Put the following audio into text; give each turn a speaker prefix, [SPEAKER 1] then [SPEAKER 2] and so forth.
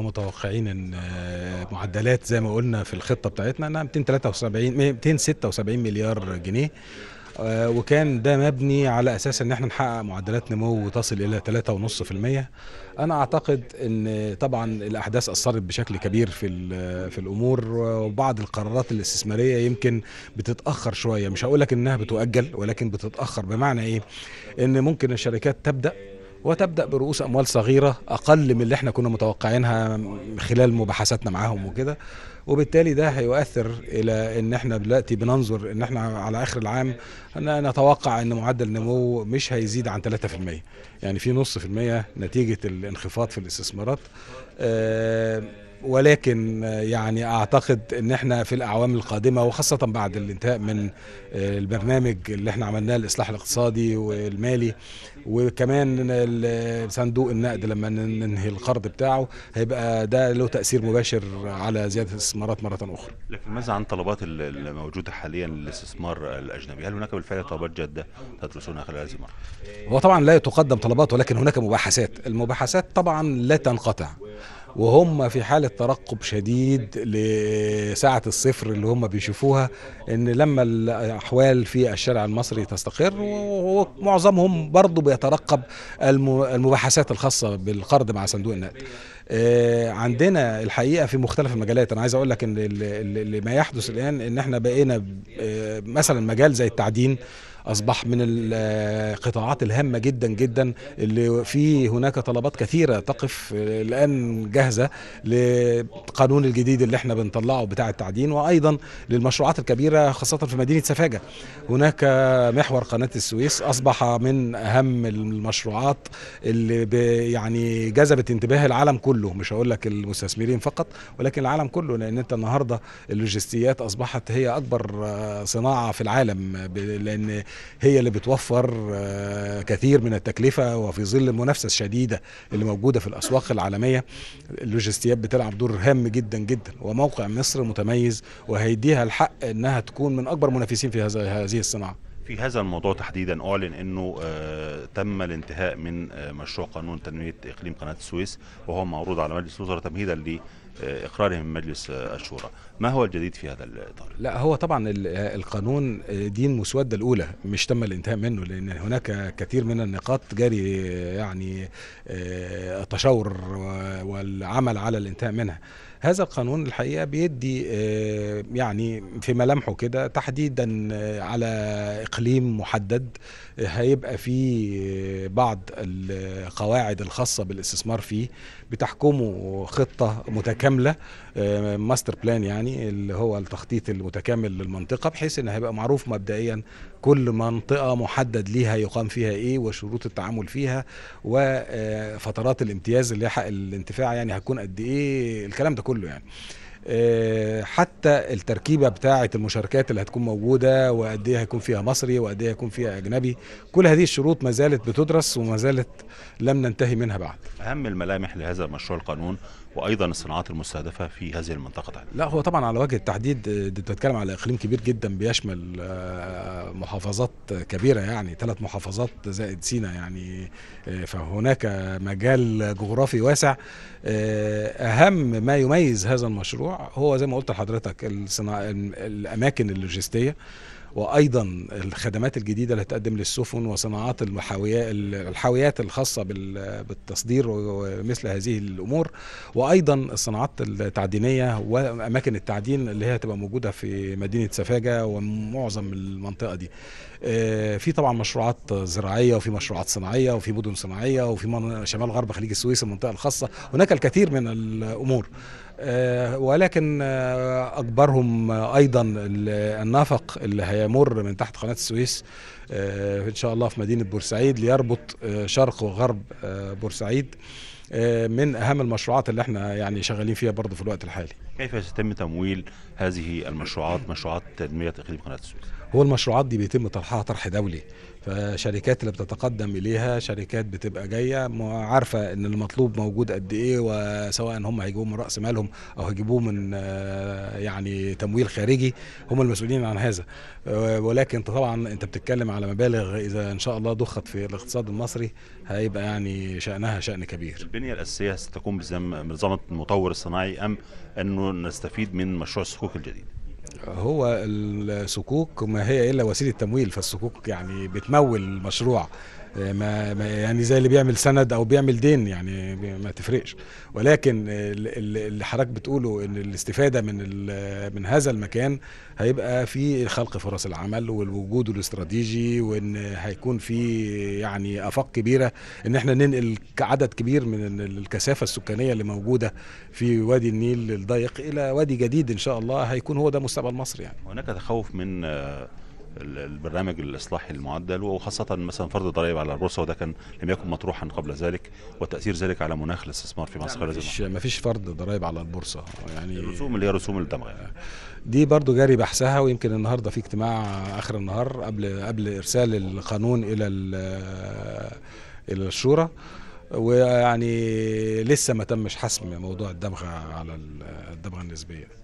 [SPEAKER 1] متوقعين ان آه، معدلات زي ما قلنا في الخطه بتاعتنا انها 273 276 مليار جنيه آه، وكان ده مبني على اساس ان احنا نحقق معدلات نمو تصل الى 3.5% انا اعتقد ان طبعا الاحداث اثرت بشكل كبير في في الامور وبعض القرارات الاستثماريه يمكن بتتاخر شويه مش هقول لك انها بتؤجل ولكن بتتاخر بمعنى ايه ان ممكن الشركات تبدا وتبدا برؤوس اموال صغيره اقل من اللي احنا كنا متوقعينها خلال مباحثاتنا معاهم وكده وبالتالي ده هيؤثر الى ان احنا دلوقتي بننظر ان احنا على اخر العام نتوقع ان معدل النمو مش هيزيد عن 3% يعني في نص في المية نتيجة الانخفاض في الاستثمارات آه ولكن آه، يعني اعتقد ان احنا في الاعوام القادمه وخاصه بعد الانتهاء من آه، البرنامج اللي احنا عملناه الاصلاح الاقتصادي والمالي وكمان آه، صندوق النقد لما ننهي القرض بتاعه هيبقى ده له تاثير مباشر على زياده الاستثمارات مره اخرى.
[SPEAKER 2] لكن ماذا عن طلبات الموجوده حاليا للاستثمار الاجنبي؟ هل هناك بالفعل طلبات جاده تدرسونها خلال هذه المره؟
[SPEAKER 1] هو طبعا لا تقدم طلبات ولكن هناك مباحثات، المباحثات طبعا لا تنقطع. وهم في حالة ترقب شديد لساعة الصفر اللي هم بيشوفوها ان لما الأحوال في الشارع المصري تستقر ومعظمهم برضو بيترقب المباحثات الخاصة بالقرض مع صندوق النقد آه، عندنا الحقيقه في مختلف المجالات انا عايز اقول لك ان اللي ما يحدث الان ان احنا بقينا آه، مثلا مجال زي التعدين اصبح من القطاعات آه، الهامه جدا جدا اللي في هناك طلبات كثيره تقف الان جاهزه للقانون الجديد اللي احنا بنطلعه بتاع التعدين وايضا للمشروعات الكبيره خاصه في مدينه سفاجه هناك محور قناه السويس اصبح من اهم المشروعات اللي يعني جذبت انتباه العالم كله كله مش هقول لك المستثمرين فقط ولكن العالم كله لان انت النهارده اللوجستيات اصبحت هي اكبر آه، صناعه في العالم لان هي اللي بتوفر آه، كثير من التكلفه وفي ظل المنافسه الشديده اللي موجوده في الاسواق العالميه اللوجستيات بتلعب دور هام جدا جدا وموقع مصر متميز وهيديها الحق انها تكون من اكبر منافسين في هذه الصناعه
[SPEAKER 2] في هذا الموضوع تحديدا اعلن انه آه، تم الانتهاء من آه، مشروع قانون تنميه اقليم قناه السويس وهو معروض على مجلس الوزراء تمهيدا ل اقراره من مجلس آه، الشورى ما هو الجديد في هذا الاطار
[SPEAKER 1] لا هو طبعا القانون دي المسوده الاولى مش تم الانتهاء منه لان هناك كثير من النقاط جاري يعني التشاور والعمل على الانتهاء منها هذا القانون الحقيقه بيدي آه، يعني في ملامحه كده تحديدا آه، على اقليم محدد آه، هيبقى فيه بعض القواعد الخاصه بالاستثمار فيه بتحكمه خطه متكامله ماستر بلان يعني اللي هو التخطيط المتكامل للمنطقه بحيث ان هيبقى معروف مبدئيا كل منطقه محدد ليها يقام فيها ايه وشروط التعامل فيها وفترات الامتياز اللي يحق الانتفاع يعني هتكون قد ايه الكلام ده كله 了。آه، حتى التركيبه بتاعه المشاركات اللي هتكون موجوده وقد ايه هيكون فيها مصري وقد ايه هيكون فيها اجنبي كل هذه الشروط ما زالت بتدرس وما زالت لم ننتهي منها بعد
[SPEAKER 2] اهم الملامح لهذا المشروع القانون وايضا الصناعات المستهدفه في هذه المنطقه تحديدا
[SPEAKER 1] لا هو طبعا على وجه التحديد انت آه، بتتكلم على اقليم كبير جدا بيشمل آه، محافظات كبيره يعني ثلاث محافظات زائد سينا يعني فهناك مجال جغرافي واسع اهم ما يميز هذا المشروع هو زي ما قلت لحضرتك الصناع... الاماكن اللوجستيه وايضا الخدمات الجديده اللي هتقدم للسفن وصناعات المحاويات الحاويات الخاصه بالتصدير ومثل هذه الامور وايضا الصناعات التعدينيه واماكن التعدين اللي هي هتبقى موجوده في مدينه سفاجه ومعظم المنطقه دي آه، في طبعا مشروعات زراعيه وفي مشروعات صناعيه وفي مدن صناعيه وفي شمال غرب خليج السويس المنطقه الخاصه هناك الكثير من الامور آه، ولكن آه، اكبرهم آه، ايضا النفق اللي هيمر من تحت قناه السويس ان شاء الله في مدينه بورسعيد ليربط شرق وغرب بورسعيد من اهم المشروعات اللي احنا يعني شغالين فيها برضه في الوقت الحالي
[SPEAKER 2] كيف سيتم تمويل هذه المشروعات مشروعات تنمية إقليم قناة السويس؟
[SPEAKER 1] هو المشروعات دي بيتم طرحها طرح دولي فشركات اللي بتتقدم اليها شركات بتبقى جايه عارفه ان المطلوب موجود قد ايه وسواء هم هيجيبوه من راس مالهم او هيجيبوه من آه، يعني تمويل خارجي هم المسؤولين عن هذا آه، ولكن طبعا انت بتتكلم على مبالغ اذا ان شاء الله ضخت في الاقتصاد
[SPEAKER 2] المصري هيبقى يعني شانها شان كبير. البنيه الاساسيه ستكون بنظام المطور الصناعي ام انه نستفيد من مشروع السكوك الجديد
[SPEAKER 1] هو السكوك ما هي الا وسيله تمويل فالسكوك يعني بتمول المشروع آه، ما يعني زي اللي بيعمل سند او بيعمل دين يعني ما تفرقش ولكن اللي حضرتك بتقوله ان الاستفاده من من هذا المكان هيبقى في خلق فرص العمل والوجود الاستراتيجي وان هيكون في يعني افاق كبيره ان احنا ننقل عدد كبير من الكثافه السكانيه اللي موجوده في وادي النيل الضيق الى وادي جديد ان شاء الله هيكون هو ده مستقبل مصر يعني
[SPEAKER 2] هناك تخوف من آه، البرنامج الاصلاحي المعدل وخاصه مثلا فرض الضرائب على البورصه وده كان لم يكن مطروحا قبل ذلك وتاثير ذلك على مناخ الاستثمار في مصر مفيش
[SPEAKER 1] مفيش فرض ضرائب على البورصه يعني الرسوم اللي هي رسوم الدمغ يعني. دي برضو جاري بحثها ويمكن النهارده في اجتماع اخر النهار قبل قبل ارسال القانون الى الى الشورى ويعني لسه ما تمش حسم موضوع الدمغه على الدمغه النسبيه